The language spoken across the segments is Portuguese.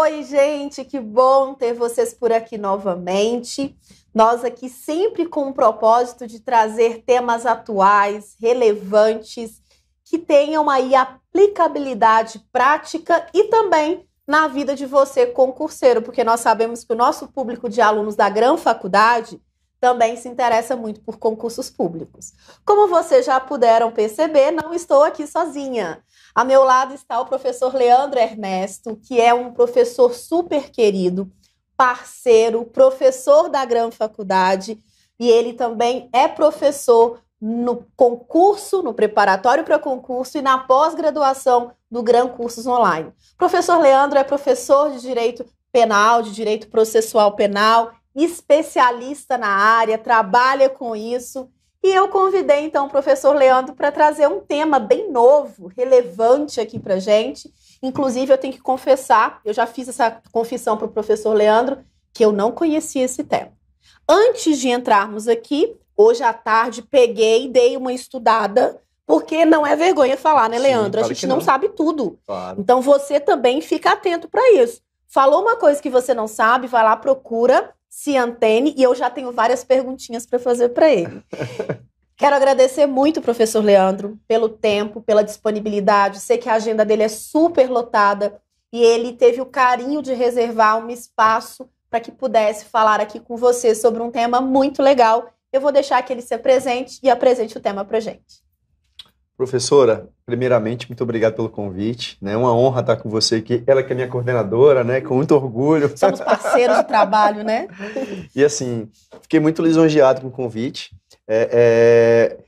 Oi, gente, que bom ter vocês por aqui novamente. Nós aqui sempre com o propósito de trazer temas atuais, relevantes, que tenham aí aplicabilidade prática e também na vida de você concurseiro, porque nós sabemos que o nosso público de alunos da Gran Faculdade também se interessa muito por concursos públicos. Como vocês já puderam perceber, não estou aqui sozinha. A meu lado está o professor Leandro Ernesto, que é um professor super querido, parceiro, professor da Gran Faculdade, e ele também é professor no concurso, no preparatório para concurso e na pós-graduação do Gran Cursos Online. O professor Leandro é professor de Direito Penal, de Direito Processual Penal especialista na área, trabalha com isso. E eu convidei então o professor Leandro para trazer um tema bem novo, relevante aqui para gente. Inclusive, eu tenho que confessar, eu já fiz essa confissão para o professor Leandro, que eu não conhecia esse tema. Antes de entrarmos aqui, hoje à tarde, peguei e dei uma estudada, porque não é vergonha falar, né, Leandro? Sim, claro a gente não. não. sabe tudo. Claro. Então, você também fica atento para isso. Falou uma coisa que você não sabe, vai lá, procura se antene e eu já tenho várias perguntinhas para fazer para ele. Quero agradecer muito, professor Leandro, pelo tempo, pela disponibilidade. Sei que a agenda dele é super lotada e ele teve o carinho de reservar um espaço para que pudesse falar aqui com você sobre um tema muito legal. Eu vou deixar que ele se apresente e apresente o tema para gente. Professora, primeiramente, muito obrigado pelo convite. É né? uma honra estar com você aqui. Ela que é minha coordenadora, né? Com muito orgulho. Somos parceiros de trabalho, né? E assim, fiquei muito lisonjeado com o convite. É, é...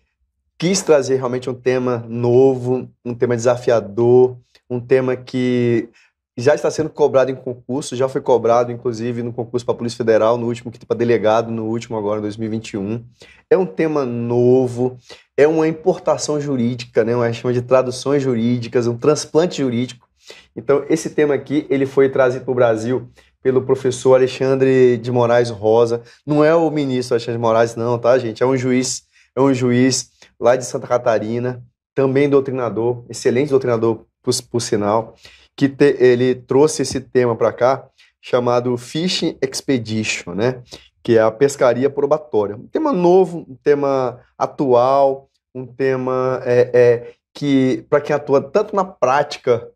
Quis trazer realmente um tema novo, um tema desafiador, um tema que já está sendo cobrado em concurso, já foi cobrado, inclusive, no concurso para a Polícia Federal, no último, que para delegado, no último agora, em 2021. É um tema novo, é uma importação jurídica, né? uma chama de traduções jurídicas, um transplante jurídico. Então, esse tema aqui, ele foi trazido para o Brasil pelo professor Alexandre de Moraes Rosa. Não é o ministro Alexandre de Moraes, não, tá, gente? É um juiz, é um juiz lá de Santa Catarina, também doutrinador, excelente doutrinador, por, por sinal que te, ele trouxe esse tema para cá, chamado Fishing Expedition, né? que é a pescaria probatória. Um tema novo, um tema atual, um tema é, é que, para quem atua tanto na prática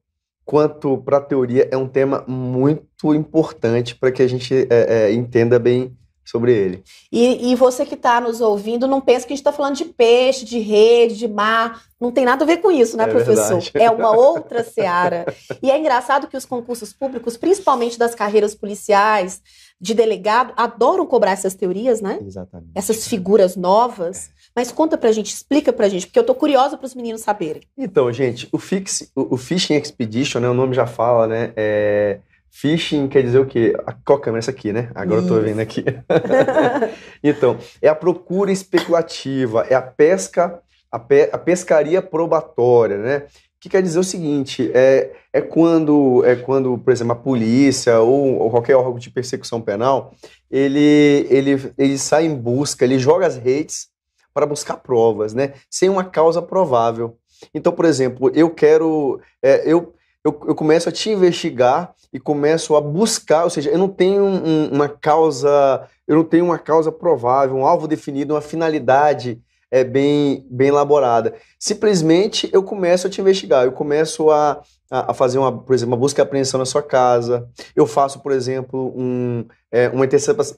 quanto para a teoria, é um tema muito importante para que a gente é, é, entenda bem sobre ele. E, e você que está nos ouvindo, não pensa que a gente está falando de peixe, de rede, de mar. Não tem nada a ver com isso, né, é professor? Verdade. É uma outra seara. e é engraçado que os concursos públicos, principalmente das carreiras policiais, de delegado, adoram cobrar essas teorias, né? Exatamente. Essas figuras novas. É. Mas conta pra gente, explica pra gente, porque eu tô curiosa para os meninos saberem. Então, gente, o, fix, o, o Fishing Expedition, né, o nome já fala, né? É Phishing quer dizer o quê? Qual câmera câmera, é essa aqui, né? Agora Isso. eu tô vendo aqui. então, é a procura especulativa, é a pesca, a, pe a pescaria probatória, né? Que quer dizer o seguinte, é, é, quando, é quando, por exemplo, a polícia ou, ou qualquer órgão de persecução penal, ele, ele, ele sai em busca, ele joga as redes para buscar provas, né? Sem uma causa provável. Então, por exemplo, eu quero. É, eu, eu, eu começo a te investigar e começo a buscar, ou seja, eu não tenho um, uma causa, eu não tenho uma causa provável, um alvo definido, uma finalidade é bem, bem elaborada. Simplesmente eu começo a te investigar, eu começo a, a, a, fazer, uma, por exemplo, uma busca e apreensão na sua casa, eu faço, por exemplo, um, é, uma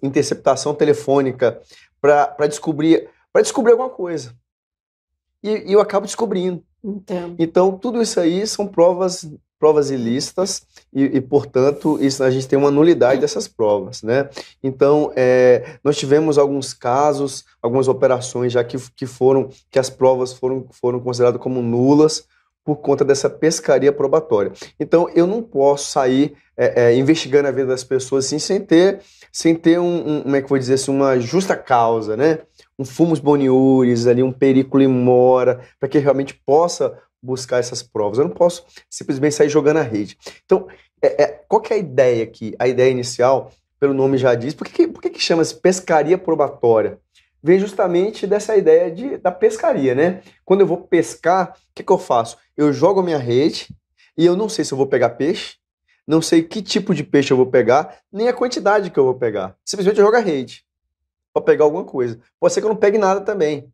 interceptação telefônica para descobrir, para descobrir alguma coisa. E, e eu acabo descobrindo. Entendo. então, tudo isso aí são provas provas ilícitas e, e, portanto, isso, a gente tem uma nulidade dessas provas, né? Então, é, nós tivemos alguns casos, algumas operações já que, que foram, que as provas foram, foram consideradas como nulas por conta dessa pescaria probatória. Então, eu não posso sair é, é, investigando a vida das pessoas assim, sem ter, sem ter um, um como é que vou dizer assim, uma justa causa, né? Um fumus boniuris ali, um periculo imora, para que realmente possa buscar essas provas. Eu não posso simplesmente sair jogando a rede. Então, é, é, qual que é a ideia aqui? A ideia inicial, pelo nome já diz, por que, por que, que chama-se pescaria probatória? Vem justamente dessa ideia de, da pescaria, né? Quando eu vou pescar, o que, que eu faço? Eu jogo a minha rede e eu não sei se eu vou pegar peixe, não sei que tipo de peixe eu vou pegar, nem a quantidade que eu vou pegar. Simplesmente eu jogo a rede para pegar alguma coisa. Pode ser que eu não pegue nada também.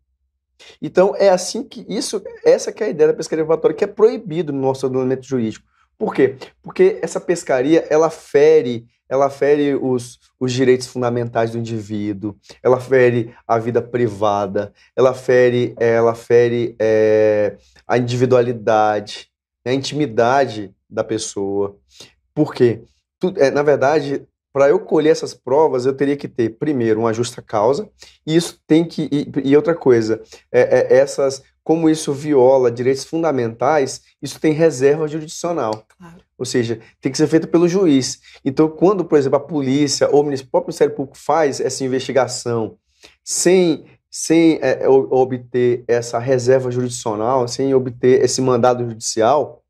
Então é assim que isso, essa que é a ideia da pescaria probatória, que é proibido no nosso ordenamento jurídico. Por quê? Porque essa pescaria, ela fere, ela fere os, os direitos fundamentais do indivíduo, ela fere a vida privada, ela fere, é, ela fere é, a individualidade, né, a intimidade da pessoa. Por quê? É, na verdade, para eu colher essas provas, eu teria que ter, primeiro, uma justa causa, e isso tem que. E, e outra coisa, é, é, essas. Como isso viola direitos fundamentais, isso tem reserva jurisdicional. Claro. Ou seja, tem que ser feito pelo juiz. Então, quando, por exemplo, a polícia ou o próprio Ministério Público faz essa investigação sem, sem é, obter essa reserva jurisdicional, sem obter esse mandado judicial,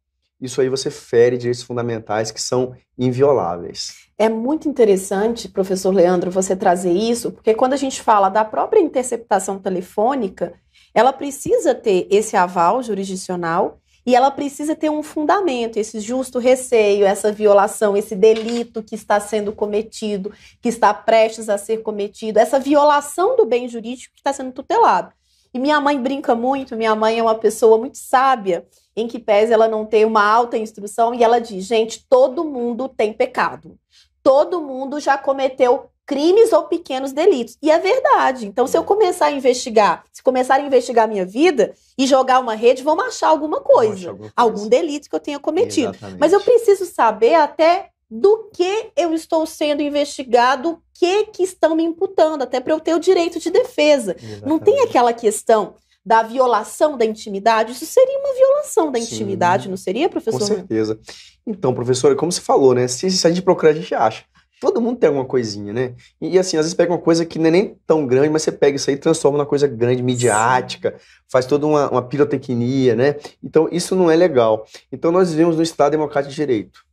isso aí você fere direitos fundamentais que são invioláveis. É muito interessante, professor Leandro, você trazer isso, porque quando a gente fala da própria interceptação telefônica, ela precisa ter esse aval jurisdicional e ela precisa ter um fundamento, esse justo receio, essa violação, esse delito que está sendo cometido, que está prestes a ser cometido, essa violação do bem jurídico que está sendo tutelado. E minha mãe brinca muito, minha mãe é uma pessoa muito sábia, em que pese ela não ter uma alta instrução, e ela diz: gente, todo mundo tem pecado. Todo mundo já cometeu crimes ou pequenos delitos. E é verdade. Então, se eu começar a investigar, se começar a investigar a minha vida e jogar uma rede, vão achar alguma coisa, achar alguma coisa. algum delito que eu tenha cometido. Exatamente. Mas eu preciso saber até do que eu estou sendo investigado, o que, que estão me imputando, até para eu ter o direito de defesa. Exatamente. Não tem aquela questão da violação da intimidade? Isso seria uma violação da intimidade, Sim. não seria, professor? Com certeza. Então, professora, como você falou, né? Se, se a gente procurar, a gente acha. Todo mundo tem alguma coisinha, né? E, e, assim, às vezes pega uma coisa que não é nem tão grande, mas você pega isso aí e transforma numa coisa grande, midiática, Sim. faz toda uma, uma pirotecnia, né? Então, isso não é legal. Então, nós vivemos num Estado democrático de direito.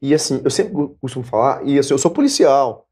E assim, eu sempre costumo falar, e assim, eu sou policial,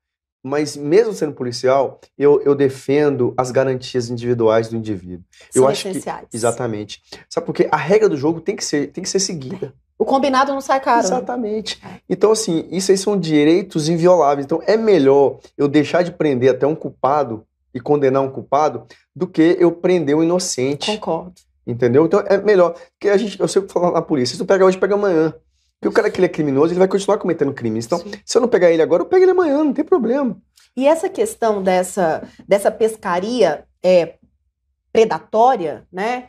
mas mesmo sendo policial, eu, eu defendo as garantias individuais do indivíduo. São eu acho essenciais. Que, exatamente. Sabe porque a regra do jogo tem que ser, tem que ser seguida. O combinado não sai caro. Né? Exatamente. É. Então, assim, isso aí são direitos invioláveis. Então, é melhor eu deixar de prender até um culpado e condenar um culpado do que eu prender um inocente. Concordo. Entendeu? Então é melhor. Porque a gente, eu sempre falo na polícia, se tu pega hoje, pega amanhã. Porque o cara que ele é criminoso, ele vai continuar cometendo crimes. Então, Sim. se eu não pegar ele agora, eu pego ele amanhã, não tem problema. E essa questão dessa, dessa pescaria é, predatória, né?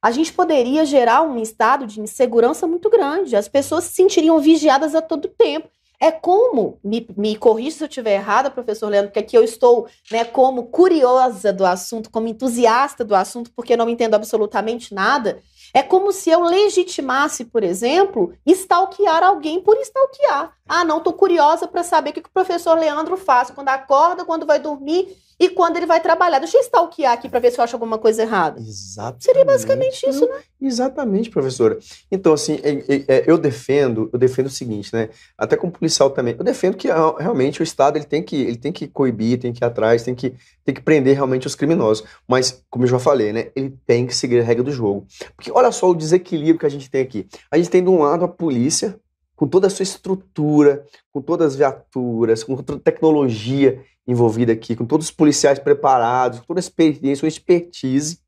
A gente poderia gerar um estado de insegurança muito grande. As pessoas se sentiriam vigiadas a todo tempo. É como, me, me corrija se eu estiver errada, professor Leandro, porque aqui eu estou né, como curiosa do assunto, como entusiasta do assunto, porque não entendo absolutamente nada. É como se eu legitimasse, por exemplo, stalkear alguém por stalkear. Ah, não, estou curiosa para saber o que, que o professor Leandro faz quando acorda, quando vai dormir e quando ele vai trabalhar. Deixa eu stalkear aqui para ver se eu acho alguma coisa errada. Exatamente. Seria basicamente isso, né? Exatamente, professora. Então, assim, é, é, é, eu defendo, eu defendo o seguinte, né? Até como policial também, eu defendo que ah, realmente o Estado ele tem que, ele tem que coibir, tem que ir atrás, tem que, tem que prender realmente os criminosos. Mas, como eu já falei, né? Ele tem que seguir a regra do jogo. Porque olha só o desequilíbrio que a gente tem aqui. A gente tem de um lado a polícia com toda a sua estrutura, com todas as viaturas, com toda a tecnologia envolvida aqui, com todos os policiais preparados, com toda a experiência, uma expertise.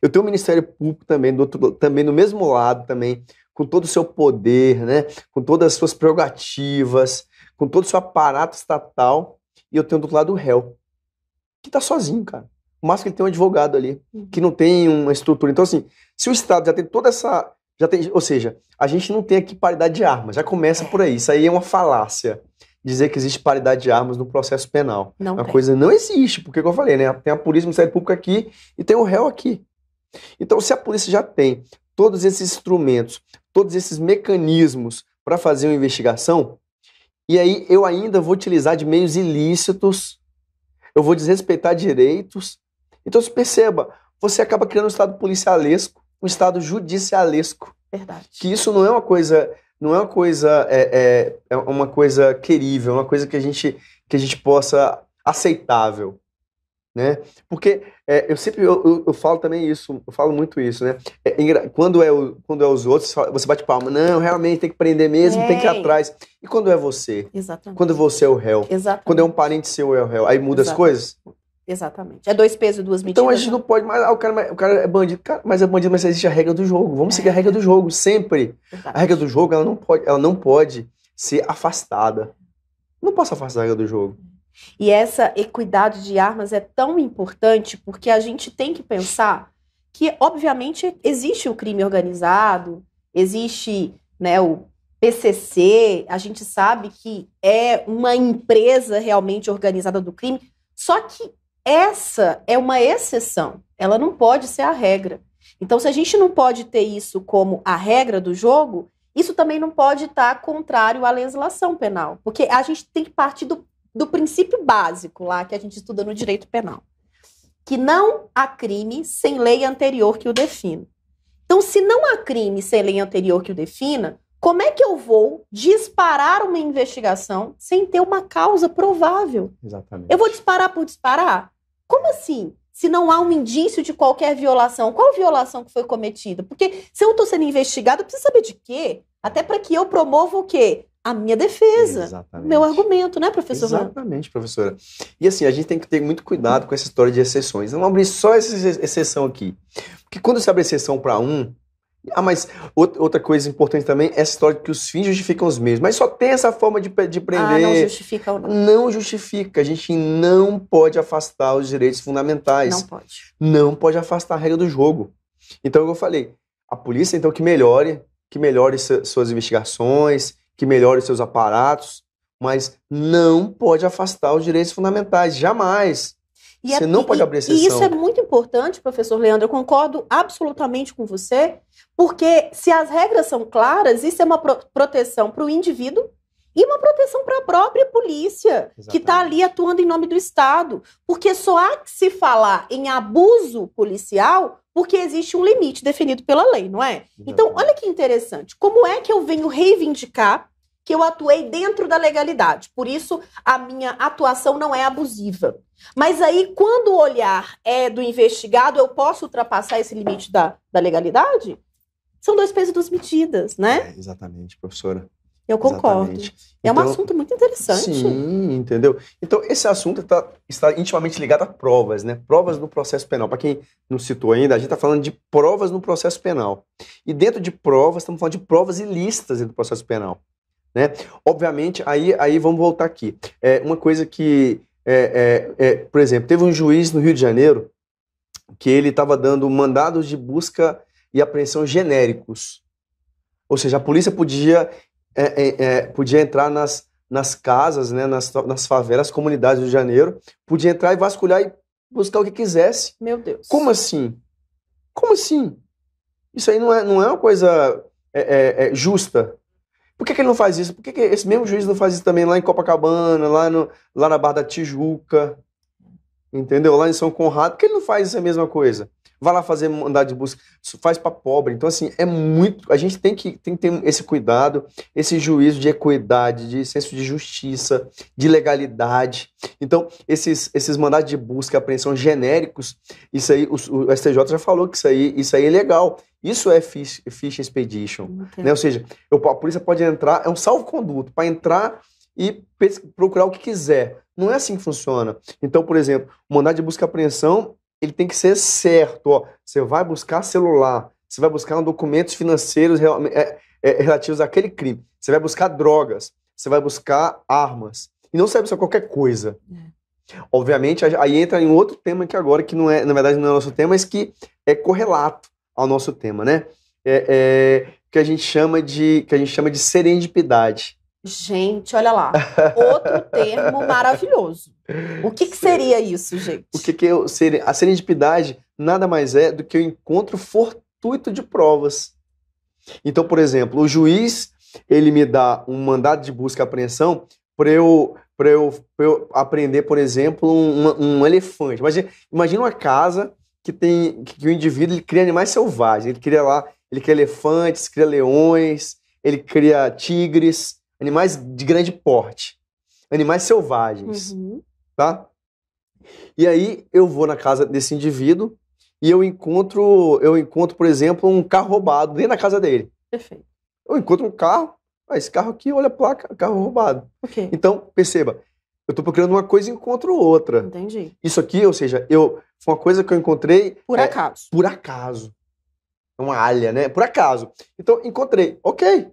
Eu tenho o Ministério Público também, do outro, também no mesmo lado também, com todo o seu poder, né? com todas as suas prerrogativas, com todo o seu aparato estatal, e eu tenho do outro lado o réu, que está sozinho, cara. O máximo que ele tem um advogado ali, uhum. que não tem uma estrutura. Então, assim, se o Estado já tem toda essa já tem, ou seja, a gente não tem aqui paridade de armas. Já começa por aí. Isso aí é uma falácia. Dizer que existe paridade de armas no processo penal. Não é uma tem. coisa não existe, porque como eu falei, né? Tem a polícia, o Ministério Público aqui e tem o réu aqui. Então, se a polícia já tem todos esses instrumentos, todos esses mecanismos para fazer uma investigação, e aí eu ainda vou utilizar de meios ilícitos, eu vou desrespeitar direitos. Então, se perceba, você acaba criando um estado policialesco um Estado judicialesco. Verdade. Que isso não é uma coisa, não é uma coisa, é, é, é uma coisa querível, é uma coisa que a gente, que a gente possa aceitável, né? Porque é, eu sempre eu, eu, eu, falo também isso, eu falo muito isso, né? É, é quando é o, quando é os outros, você bate palma, não, realmente tem que prender mesmo, Ei. tem que ir atrás. E quando é você? Exatamente. Quando você é o réu? Exatamente. Quando é um parente seu é o réu, aí muda Exatamente. as coisas? Exatamente. É dois pesos, e duas medidas. Então a gente né? não pode mais. Ah, o, cara, o cara é bandido, cara, mas é bandido, mas existe a regra do jogo. Vamos é. seguir a regra do jogo, sempre. A regra do jogo, ela não pode, ela não pode ser afastada. Não posso afastar a regra do jogo. E essa equidade de armas é tão importante porque a gente tem que pensar que, obviamente, existe o crime organizado, existe né, o PCC, a gente sabe que é uma empresa realmente organizada do crime, só que essa é uma exceção, ela não pode ser a regra. Então, se a gente não pode ter isso como a regra do jogo, isso também não pode estar contrário à legislação penal, porque a gente tem que partir do, do princípio básico lá que a gente estuda no direito penal, que não há crime sem lei anterior que o defina. Então, se não há crime sem lei anterior que o defina, como é que eu vou disparar uma investigação sem ter uma causa provável? Exatamente. Eu vou disparar por disparar? Como assim? Se não há um indício de qualquer violação, qual violação que foi cometida? Porque se eu estou sendo investigado, eu preciso saber de quê? Até para que eu promova o quê? a minha defesa, Exatamente. meu argumento, né, professor? Exatamente, professora. E assim, a gente tem que ter muito cuidado com essa história de exceções. Não abrir só essa exceção aqui. Porque quando se abre exceção para um, ah, mas outra coisa importante também é a história de que os fins justificam os meios. Mas só tem essa forma de, de prender. Ah, não justifica ou não. Não justifica. A gente não pode afastar os direitos fundamentais. Não pode. Não pode afastar a regra do jogo. Então, eu falei, a polícia, então, que melhore, que melhore suas investigações, que melhore seus aparatos, mas não pode afastar os direitos fundamentais, jamais. E você é, não pode abrir exceção. E isso é muito importante, professor Leandro. Eu concordo absolutamente com você. Porque se as regras são claras, isso é uma pro proteção para o indivíduo e uma proteção para a própria polícia, tá Exatamente. que está ali atuando em nome do Estado. Porque só há que se falar em abuso policial porque existe um limite definido pela lei, não é? Exatamente. Então, olha que interessante. Como é que eu venho reivindicar que eu atuei dentro da legalidade? Por isso, a minha atuação não é abusiva. Mas aí, quando o olhar é do investigado, eu posso ultrapassar esse limite da, da legalidade? São dois pesos e duas medidas, né? É, exatamente, professora. Eu concordo. Exatamente. É então, um assunto muito interessante. Sim, entendeu? Então, esse assunto tá, está intimamente ligado a provas, né? Provas no processo penal. Para quem não citou ainda, a gente está falando de provas no processo penal. E dentro de provas, estamos falando de provas ilícitas dentro do processo penal. Né? Obviamente, aí, aí vamos voltar aqui. É uma coisa que, é, é, é, por exemplo, teve um juiz no Rio de Janeiro que ele estava dando mandados de busca e apreensão genéricos. Ou seja, a polícia podia, é, é, é, podia entrar nas, nas casas, né, nas, nas favelas, comunidades do Rio de Janeiro, podia entrar e vasculhar e buscar o que quisesse. Meu Deus. Como assim? Como assim? Isso aí não é, não é uma coisa é, é, é justa. Por que, que, ele não faz isso? Por que, que, esse mesmo juiz não faz isso também lá em Copacabana, lá, no, lá na Barra da Tijuca? entendeu? Lá em São Conrado, porque ele não faz essa mesma coisa. Vai lá fazer mandar de busca, faz para pobre. Então, assim, é muito. A gente tem que, tem que ter esse cuidado, esse juízo de equidade, de senso de justiça, de legalidade. Então, esses, esses mandados de busca e apreensão genéricos, isso aí, o, o, STJ já falou que isso aí, isso aí é legal. Isso é fish, fish expedition. Né? Ou seja, eu, a polícia pode entrar, é um salvo-conduto para entrar e procurar o que quiser. Não é assim que funciona. Então, por exemplo, o mandado de busca e apreensão, ele tem que ser certo. Ó, você vai buscar celular, você vai buscar documentos financeiros é, é, relativos àquele crime, você vai buscar drogas, você vai buscar armas. E não serve só qualquer coisa. É. Obviamente, aí entra em outro tema que agora, que não é, na verdade, não é nosso tema, mas que é correlato ao nosso tema, né? É, é, que a gente chama de que a gente chama de serendipidade. Gente, olha lá. Outro termo maravilhoso. O que, que seria isso, gente? O que, que eu, a serendipidade nada mais é do que o um encontro fortuito de provas. Então, por exemplo, o juiz ele me dá um mandado de busca e apreensão para eu, pra eu, eu aprender, por exemplo, um, um elefante. Imagina, imagina uma casa que tem que o indivíduo ele cria animais selvagens. Ele cria lá, ele cria elefantes, cria leões, ele cria tigres animais de grande porte, animais selvagens, uhum. tá? E aí eu vou na casa desse indivíduo e eu encontro, eu encontro, por exemplo, um carro roubado dentro da casa dele. Perfeito. Eu encontro um carro, ah, esse carro aqui, olha a placa, carro roubado. Ok. Então, perceba, eu estou procurando uma coisa e encontro outra. Entendi. Isso aqui, ou seja, eu foi uma coisa que eu encontrei por é, acaso. Por acaso. É Uma alha, né? Por acaso. Então, encontrei. OK.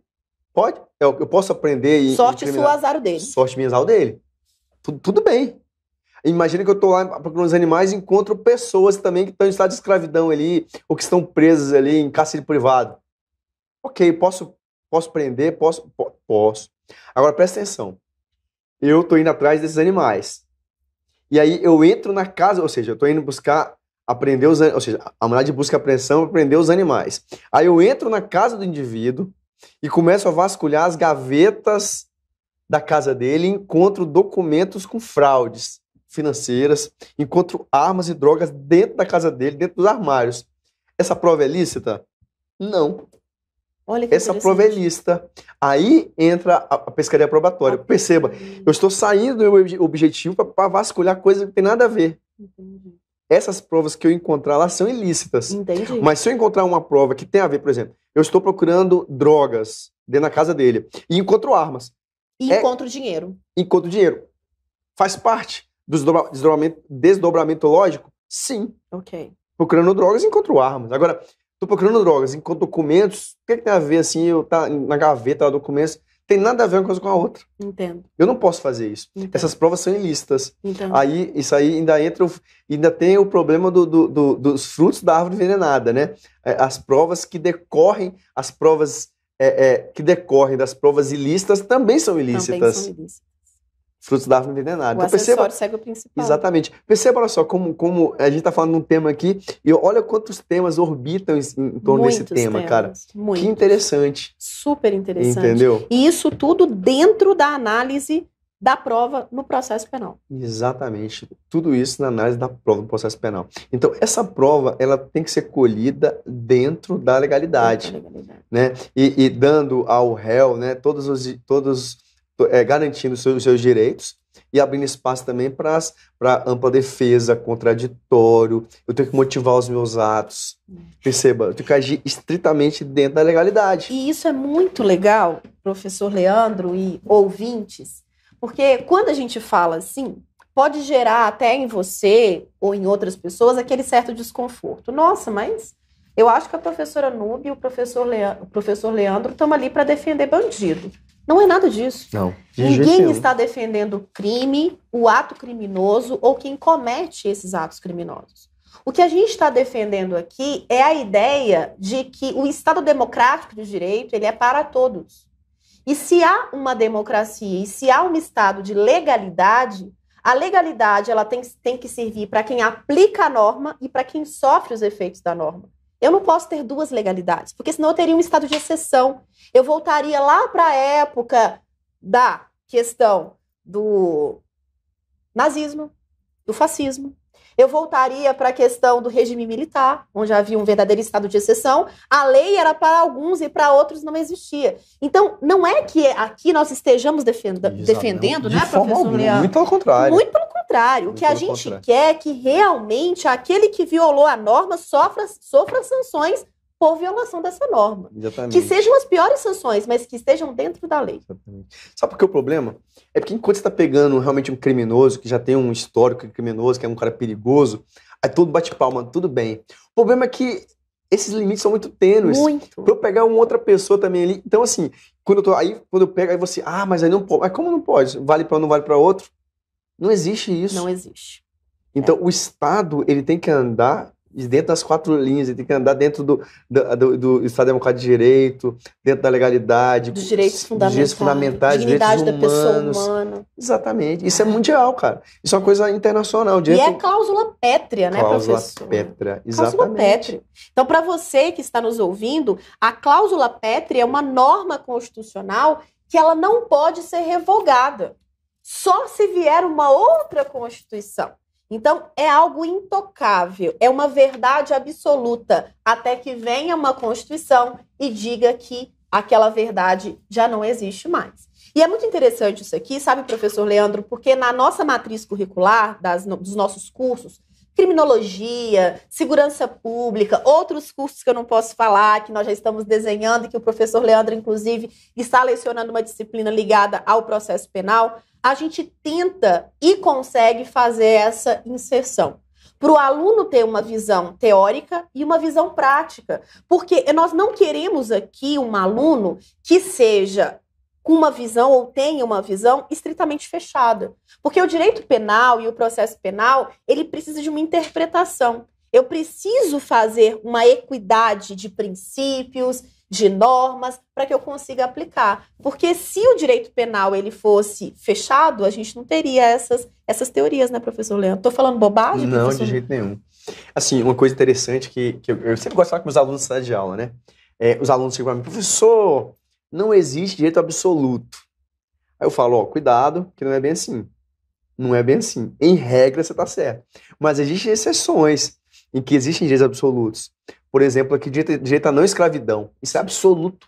Pode. É eu, eu posso aprender e. Sorte sua azar dele. Sorte minha azar dele. Tudo, tudo bem. Imagina que eu estou lá procurando os animais e encontro pessoas também que estão em estado de escravidão ali, ou que estão presas ali em cárcere privado. Ok, posso, posso prender, posso, posso. Agora presta atenção. Eu estou indo atrás desses animais. E aí eu entro na casa, ou seja, eu estou indo buscar aprender os, ou seja, a mulher de busca e apreensão aprender os animais. Aí eu entro na casa do indivíduo, e começo a vasculhar as gavetas da casa dele e documentos com fraudes financeiras, encontro armas e drogas dentro da casa dele, dentro dos armários. Essa prova é lícita? Não. Olha que Essa prova é lícita. Aí entra a, pescaria probatória. Ah, Perceba, eu estou saindo do meu objetivo para vasculhar coisa que não tem nada a ver. Entendi essas provas que eu encontrar lá são ilícitas. Entendi. Mas se eu encontrar uma prova que tem a ver, por exemplo, eu estou procurando drogas dentro da casa dele e encontro armas. E é, encontro dinheiro. Encontro dinheiro. Faz parte do desdobramento, desdobramento lógico? Sim. Ok. Procurando drogas, encontro armas. Agora, estou procurando drogas, encontro documentos. O que, é que, tem a ver, assim, eu tá na gaveta lá, documentos? Tem nada a ver uma coisa com a outra. Entendo. Eu não posso fazer isso. Entendo. Essas provas são ilícitas. Entendo. Aí, isso aí ainda entra, ainda tem o problema do, do, do, dos frutos da árvore envenenada, né? É, as provas que decorrem, as provas é, é, que decorrem das provas ilícitas também são ilícitas. Também são ilícitas frutos da árvore não entendem nada. O então, perceba, segue o principal. Exatamente. Perceba, olha só, como, como a gente está falando de um tema aqui, e olha quantos temas orbitam em, em torno muitos desse tema, temas, cara. Muitos. Que interessante. Super interessante. Entendeu? E isso tudo dentro da análise da prova no processo penal. Exatamente. Tudo isso na análise da prova no processo penal. Então, essa prova ela tem que ser colhida dentro da legalidade. Dentro da legalidade. Né? E, e dando ao réu né, todos os. Todos é, garantindo seus, seus direitos e abrindo espaço também para ampla defesa, contraditório. Eu tenho que motivar os meus atos. Perceba, eu tenho que agir estritamente dentro da legalidade. E isso é muito legal, professor Leandro e ouvintes, porque quando a gente fala assim, pode gerar até em você ou em outras pessoas aquele certo desconforto. Nossa, mas eu acho que a professora Nube e o professor Leandro estão ali para defender bandido. Não é nada disso. Não. Ninguém está defendendo o crime, o ato criminoso ou quem comete esses atos criminosos. O que a gente está defendendo aqui é a ideia de que o Estado democrático de direito ele é para todos. E se há uma democracia e se há um Estado de legalidade, a legalidade ela tem, tem que servir para quem aplica a norma e para quem sofre os efeitos da norma. Eu não posso ter duas legalidades, porque senão eu teria um estado de exceção. Eu voltaria lá para a época da questão do nazismo, do fascismo, eu voltaria para a questão do regime militar, onde havia um verdadeiro estado de exceção. A lei era para alguns e para outros não existia. Então, não é que aqui nós estejamos defenda, defendendo, não, né, professor Leandro? Muito pelo contrário. Muito pelo contrário. Muito o que a gente contrário. quer é que realmente aquele que violou a norma sofra, sofra sanções por violação dessa norma. Exatamente. Que sejam as piores sanções, mas que estejam dentro da lei. Exatamente. Sabe por que o problema? É porque enquanto você está pegando realmente um criminoso que já tem um histórico criminoso, que é um cara perigoso, aí tudo bate palma, tudo bem. O problema é que esses limites são muito tênues. Muito. Pra eu pegar uma outra pessoa também ali. Então, assim, quando eu tô aí, quando eu pego, aí você, ah, mas aí não pode. Mas como não pode? Vale para um, não vale para outro? Não existe isso. Não existe. Então, é. o Estado, ele tem que andar e dentro das quatro linhas, ele tem que andar dentro do, do, do, do Estado Democrático de Direito, dentro da legalidade, dos direitos fundamentais, direitos fundamentais dignidade direitos humanos. da pessoa humana. Exatamente. Isso é, é. mundial, cara. Isso é uma coisa internacional. Direito... E é cláusula pétrea, né, cláusula professor? Cláusula pétrea, exatamente. Cláusula pétrea. Então, para você que está nos ouvindo, a cláusula pétrea é uma norma constitucional que ela não pode ser revogada. Só se vier uma outra Constituição. Então, é algo intocável, é uma verdade absoluta, até que venha uma Constituição e diga que aquela verdade já não existe mais. E é muito interessante isso aqui, sabe, professor Leandro, porque na nossa matriz curricular, das, dos nossos cursos, criminologia, segurança pública, outros cursos que eu não posso falar, que nós já estamos desenhando e que o professor Leandro, inclusive, está lecionando uma disciplina ligada ao processo penal, a gente tenta e consegue fazer essa inserção. Para o aluno ter uma visão teórica e uma visão prática. Porque nós não queremos aqui um aluno que seja com uma visão ou tenha uma visão estritamente fechada. Porque o direito penal e o processo penal, ele precisa de uma interpretação. Eu preciso fazer uma equidade de princípios, de normas para que eu consiga aplicar. Porque se o direito penal ele fosse fechado, a gente não teria essas, essas teorias, né, professor Leandro? Estou falando bobagem? Não, professor? de jeito nenhum. Assim, uma coisa interessante que, que eu, eu sempre gosto de falar com os alunos da sala de aula, né? É, os alunos chegam para mim, professor, não existe direito absoluto. Aí eu falo, ó, cuidado, que não é bem assim. Não é bem assim. Em regra, você tá certo. Mas existem exceções em que existem direitos absolutos. Por exemplo, aqui direito à não escravidão. Isso é absoluto.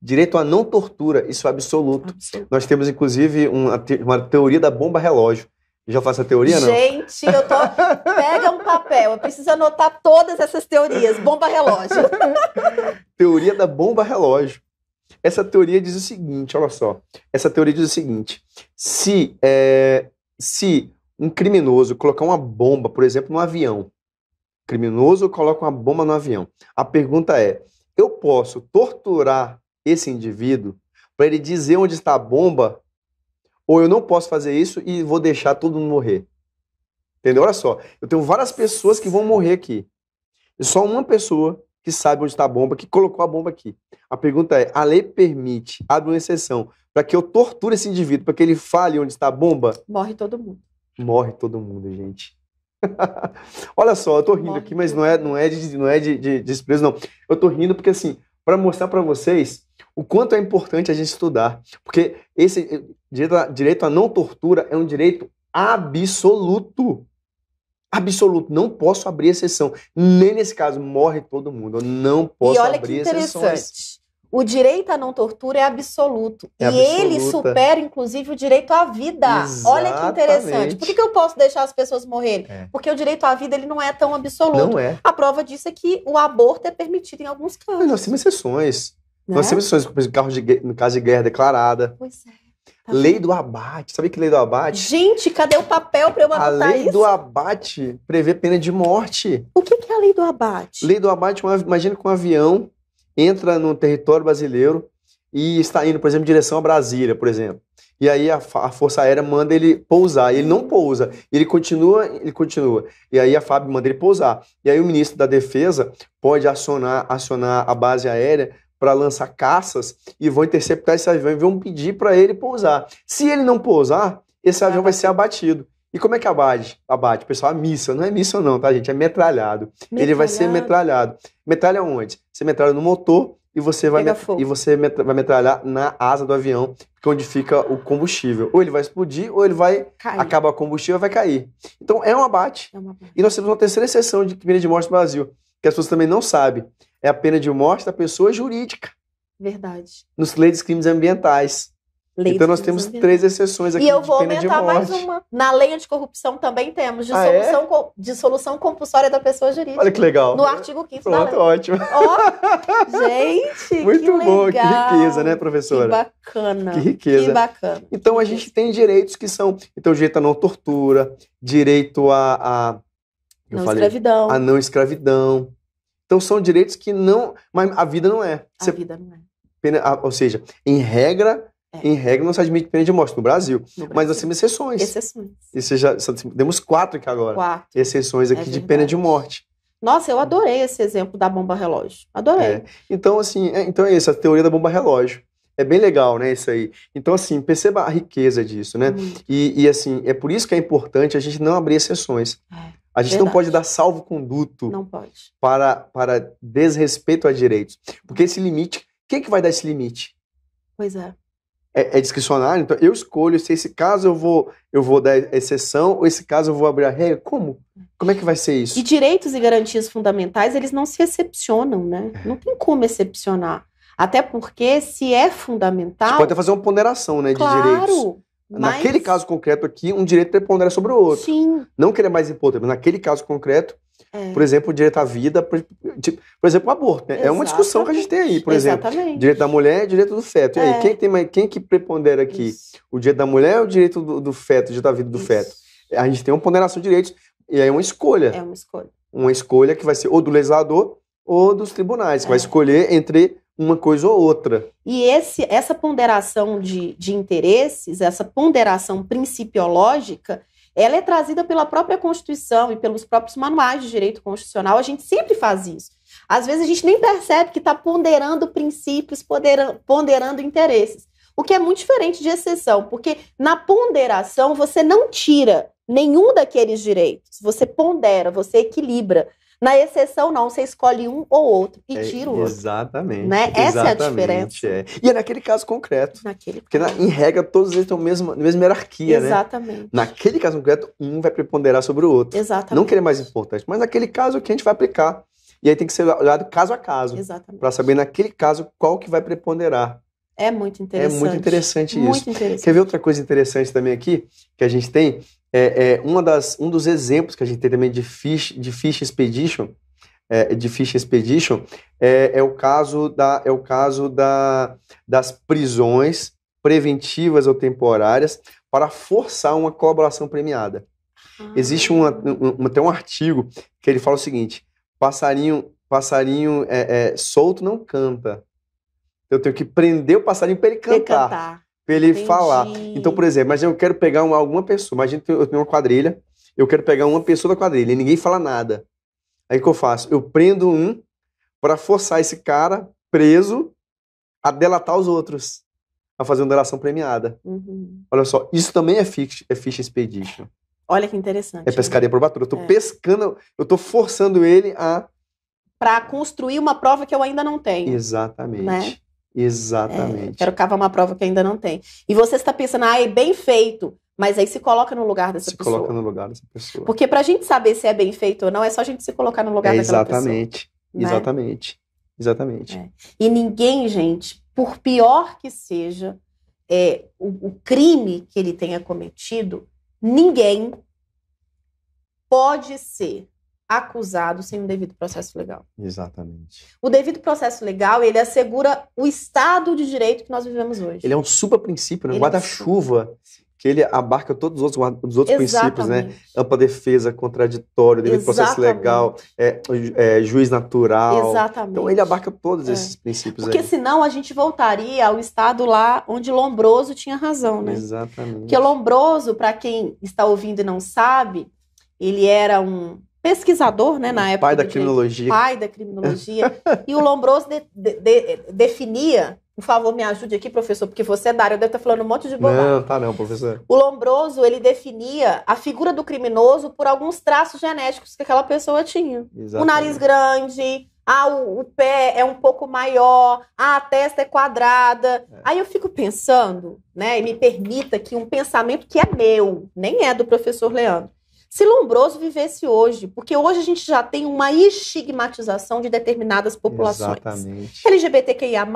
Direito à não tortura, isso é absoluto. absoluto. Nós temos, inclusive, uma, te uma teoria da bomba relógio. Já faço a teoria, não? Gente, eu tô. Pega um papel, eu preciso anotar todas essas teorias. Bomba relógio. teoria da bomba relógio. Essa teoria diz o seguinte, olha só. Essa teoria diz o seguinte: se é, se um criminoso colocar uma bomba, por exemplo, no avião, criminoso coloca uma bomba no avião. A pergunta é: eu posso torturar esse indivíduo para ele dizer onde está a bomba? Ou eu não posso fazer isso e vou deixar todo mundo morrer? Entendeu? Olha só, eu tenho várias pessoas que vão morrer aqui. E só uma pessoa que sabe onde está a bomba, que colocou a bomba aqui. A pergunta é: a lei permite, abre uma exceção, para que eu torture esse indivíduo, para que ele fale onde está a bomba? Morre todo mundo. Morre todo mundo, gente. Olha só, eu tô rindo Morre aqui, mas não é, não é, de, não é de, de, de desprezo, não. Eu tô rindo porque, assim, para mostrar para vocês o quanto é importante a gente estudar. Porque esse eh, direito à direito não tortura é um direito absoluto absoluto, não posso abrir exceção. Nem nesse caso, morre todo mundo. Eu não posso abrir exceções. E olha que interessante. O direito à não tortura é absoluto. É e absoluta. ele supera, inclusive, o direito à vida. Exatamente. Olha que interessante. Por que, que eu posso deixar as pessoas morrerem? É. Porque o direito à vida ele não é tão absoluto. Não é. A prova disso é que o aborto é permitido em alguns casos. Mas nós temos exceções. Né? Nós temos exceções, por exemplo, no caso de guerra declarada. Pois é. Tá lei do abate. Sabe que é lei do abate? Gente, cadê o papel para eu anotar isso? A lei isso? do abate prevê pena de morte. O que, que é a lei do abate? Lei do abate, imagina que um avião entra no território brasileiro e está indo, por exemplo, em direção a Brasília, por exemplo. E aí a, a Força Aérea manda ele pousar. ele não pousa. Ele continua, ele continua. E aí a FAB manda ele pousar. E aí o ministro da Defesa pode acionar, acionar a base aérea para lançar caças e vão interceptar esse avião e vão pedir para ele pousar. Se ele não pousar, esse avião vai ser abatido. E como é que abate? Abate, pessoal, a missa. Não é missa não, tá, gente? É metralhado. metralhado. Ele vai ser metralhado. Metralha onde? Você metralha no motor e você vai, e você vai metralhar na asa do avião, que é onde fica o combustível. Ou ele vai explodir, ou ele vai cair. acabar o combustível e vai cair. Então é um abate. É uma... E nós temos uma terceira exceção de Primeira de Morte no Brasil, que as pessoas também não sabem é a pena de morte da pessoa jurídica. Verdade. Nos leis de crimes ambientais. Lei então nós temos três exceções aqui. E eu vou aumentar mais uma. Na lei de corrupção também temos dissolução, ah, é? dissolução compulsória da pessoa jurídica. Olha que legal. No artigo 5 Pronto, da lei. ótimo. Oh, gente, Muito que bom, legal. que riqueza, né, professora? Que bacana. Que riqueza. Que bacana. Então a gente tem direitos que são, então direito à não tortura, direito à, não falei, escravidão. À não escravidão. Então são direitos que não. Mas a vida não é. Você, a vida não é. Pena, ou seja, em regra, é. Em regra, não se admite pena de morte no Brasil. No Brasil. Mas nós temos exceções. Exceções. E já, tá assim, temos quatro aqui agora. Quatro. Exceções é aqui é de pena de morte. Nossa, eu adorei esse exemplo da bomba relógio. Adorei. É. Então, assim, é, então é isso, a teoria da bomba relógio. É bem legal, né, isso aí. Então, assim, perceba a riqueza disso, né? Hum. E, e, assim, é por isso que é importante a gente não abrir exceções. É. A gente Verdade. não pode dar salvo-conduto para, para desrespeito a direitos. Porque esse limite, quem é que vai dar esse limite? Pois é. É, é discricionário? Então eu escolho se esse caso eu vou, eu vou dar exceção ou esse caso eu vou abrir a regra. Como? Como é que vai ser isso? E direitos e garantias fundamentais, eles não se excepcionam, né? É. Não tem como excepcionar. Até porque se é fundamental. Você pode até fazer uma ponderação, né? De claro. direitos. Claro. Mas... naquele caso concreto aqui, um direito prepondera sobre o outro. Sim. Não que ele é mais importante, mas naquele caso concreto, é. por exemplo, o direito à vida, por, tipo, por exemplo, o aborto. Né? É uma discussão que a gente tem aí, por exemplo. Exatamente. Direito da mulher direito do feto. E aí, é. quem, tem mais, quem que prepondera aqui? Isso. O direito da mulher ou o direito do, do feto, o direito da vida do Isso. feto? A gente tem uma ponderação de direitos e aí é uma escolha. É uma escolha. Uma escolha que vai ser ou do legislador ou dos tribunais, que é. vai escolher entre uma coisa ou outra. E esse, essa ponderação de, de interesses, essa ponderação principiológica, ela é trazida pela própria Constituição e pelos próprios manuais de direito constitucional. A gente sempre faz isso. Às vezes a gente nem percebe que está ponderando princípios, ponderando, ponderando interesses. O que é muito diferente de exceção, porque na ponderação você não tira nenhum daqueles direitos, você pondera, você equilibra. Na exceção, não, você escolhe um ou outro e é, tira o é, outro. Exatamente. Né? Essa exatamente, é a diferença. É. E é naquele caso concreto. Naquele Porque, na, em regra, todos eles estão na mesma, hierarquia, exatamente. né? Exatamente. Naquele caso concreto, um vai preponderar sobre o outro. Exatamente. Não que ele é mais importante, mas naquele caso que a gente vai aplicar. E aí tem que ser olhado caso a caso. Exatamente. Para saber, naquele caso, qual que vai preponderar. É muito interessante. É muito interessante muito isso. Interessante. Quer ver outra coisa interessante também aqui que a gente tem? é, é, uma das, um dos exemplos que a gente tem também de Fish, de fish Expedition, é, de Fish Expedition, é, é, o caso, da, é o caso da, das prisões preventivas ou temporárias para forçar uma colaboração premiada. Ah. Existe uma, um, até um artigo que ele fala o seguinte: passarinho, passarinho é, é, solto não canta. Eu tenho que prender o passarinho para ele cantar. Ele cantar para ele Entendi. falar. Então, por exemplo, imagina eu quero pegar uma, alguma pessoa, imagina eu tenho uma quadrilha, eu quero pegar uma pessoa da quadrilha e ninguém fala nada. Aí o que eu faço? Eu prendo um para forçar esse cara preso a delatar os outros, a fazer uma delação premiada. Uhum. Olha só, isso também é fish, é fish expedition. Olha que interessante. É né? pescaria né? Eu tô é. pescando, eu tô forçando ele a para construir uma prova que eu ainda não tenho. Exatamente. Né? Exatamente. É, quero cavar uma prova que ainda não tem. E você está pensando, ah, é bem feito. Mas aí se coloca no lugar dessa se pessoa. Se coloca no lugar dessa pessoa. Porque para a gente saber se é bem feito ou não, é só a gente se colocar no lugar é daquela exatamente, pessoa. Né? Exatamente. Exatamente. É. E ninguém, gente, por pior que seja é, o, o crime que ele tenha cometido, ninguém pode ser acusado sem o devido processo legal. Exatamente. O devido processo legal, ele assegura o estado de direito que nós vivemos hoje. Ele é um super princípio, né? É um guarda-chuva, que ele abarca todos os outros, os outros Exatamente. princípios, né? Ampla defesa, contraditório, devido Exatamente. processo legal, é, é, juiz natural. Exatamente. Então ele abarca todos é. esses princípios Porque aí. senão a gente voltaria ao estado lá onde Lombroso tinha razão, né? Exatamente. Porque Lombroso, para quem está ouvindo e não sabe, ele era um pesquisador, né, na época. Pai da criminologia. Pai da criminologia. e o Lombroso de, de, de, definia, por favor, me ajude aqui, professor, porque você é da área, eu devo estar falando um monte de bobagem. Não, tá não, professor. O Lombroso, ele definia a figura do criminoso por alguns traços genéticos que aquela pessoa tinha. Exatamente. O nariz grande, ah, o, o, pé é um pouco maior, ah, a testa é quadrada. É. Aí eu fico pensando, né? E me permita que um pensamento que é meu, nem é do professor Leandro se Lombroso vivesse hoje, porque hoje a gente já tem uma estigmatização de determinadas populações. Exatamente. LGBTQIA,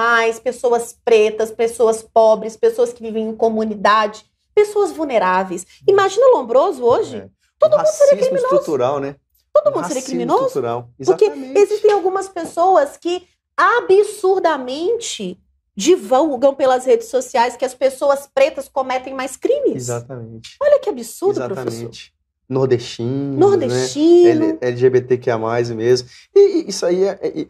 pessoas pretas, pessoas pobres, pessoas que vivem em comunidade, pessoas vulneráveis. Hum. Imagina Lombroso hoje? É. Todo o mundo seria criminoso. estrutural, né? Todo mundo seria criminoso? Estrutural. Exatamente. Porque existem algumas pessoas que absurdamente divulgam pelas redes sociais que as pessoas pretas cometem mais crimes. Exatamente. Olha que absurdo, Exatamente. professor nordestinos, né? nordestino, né? LGBTQIA+, mesmo. E, e isso aí é, é, e,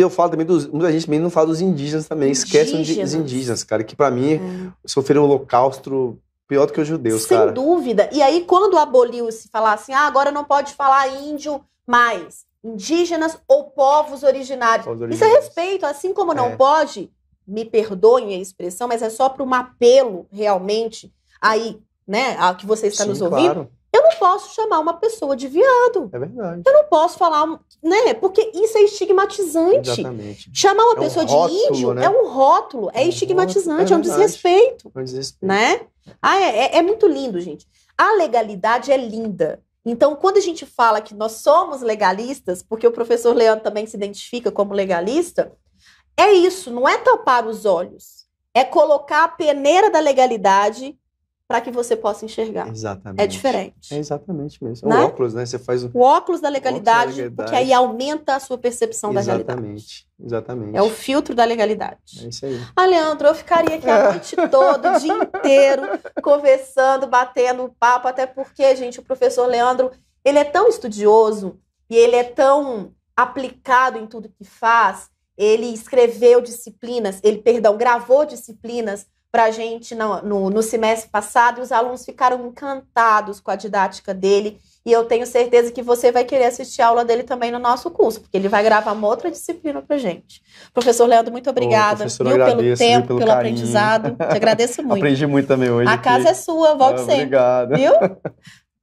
eu falo também dos... Muita gente mesmo não fala dos indígenas também. Esquecem os indígenas, cara. Que para mim hum. sofreram um holocausto pior do que os judeus, Sem cara. Sem dúvida. E aí quando aboliu se falar assim, ah, agora não pode falar índio mais. Indígenas ou povos originários. Povos originários. Isso é respeito. Assim como não é. pode, me perdoem a expressão, mas é só para um apelo realmente aí, né, a que você está Sim, nos ouvindo. Claro posso chamar uma pessoa de viado. É verdade. Eu não posso falar, né? Porque isso é estigmatizante. Exatamente. Chamar uma é pessoa um rótulo, de índio né? é um rótulo, é, é um estigmatizante, é rótulo, é, é, um desrespeito. É um desrespeito. Né? Ah, é, é, é muito lindo, gente. A legalidade é linda. Então, quando a gente fala que nós somos legalistas, porque o professor Leandro também se identifica como legalista, é isso, não é tapar os olhos. É colocar a peneira da legalidade para que você possa enxergar. É exatamente. É diferente. É exatamente mesmo. O é né? óculos, né? Você faz o, o óculos da legalidade, porque aí aumenta a sua percepção exatamente. da realidade. Exatamente. É o filtro da legalidade. É isso aí. Ah, Leandro, eu ficaria aqui a é. noite toda, o dia inteiro, conversando, batendo papo, até porque, gente, o professor Leandro, ele é tão estudioso e ele é tão aplicado em tudo que faz. Ele escreveu disciplinas, ele, perdão, gravou disciplinas para a gente no, no, no, semestre passado e os alunos ficaram encantados com a didática dele. E eu tenho certeza que você vai querer assistir a aula dele também no nosso curso, porque ele vai gravar uma outra disciplina para gente. Professor Leandro, muito obrigada Ô, viu, agradeço, pelo tempo, viu, pelo, pelo aprendizado. Te agradeço muito. Aprendi muito também hoje. A casa é sua, volte ah, sempre. Obrigada. Viu?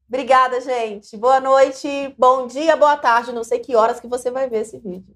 Obrigada, gente. Boa noite, bom dia, boa tarde. Não sei que horas que você vai ver esse vídeo.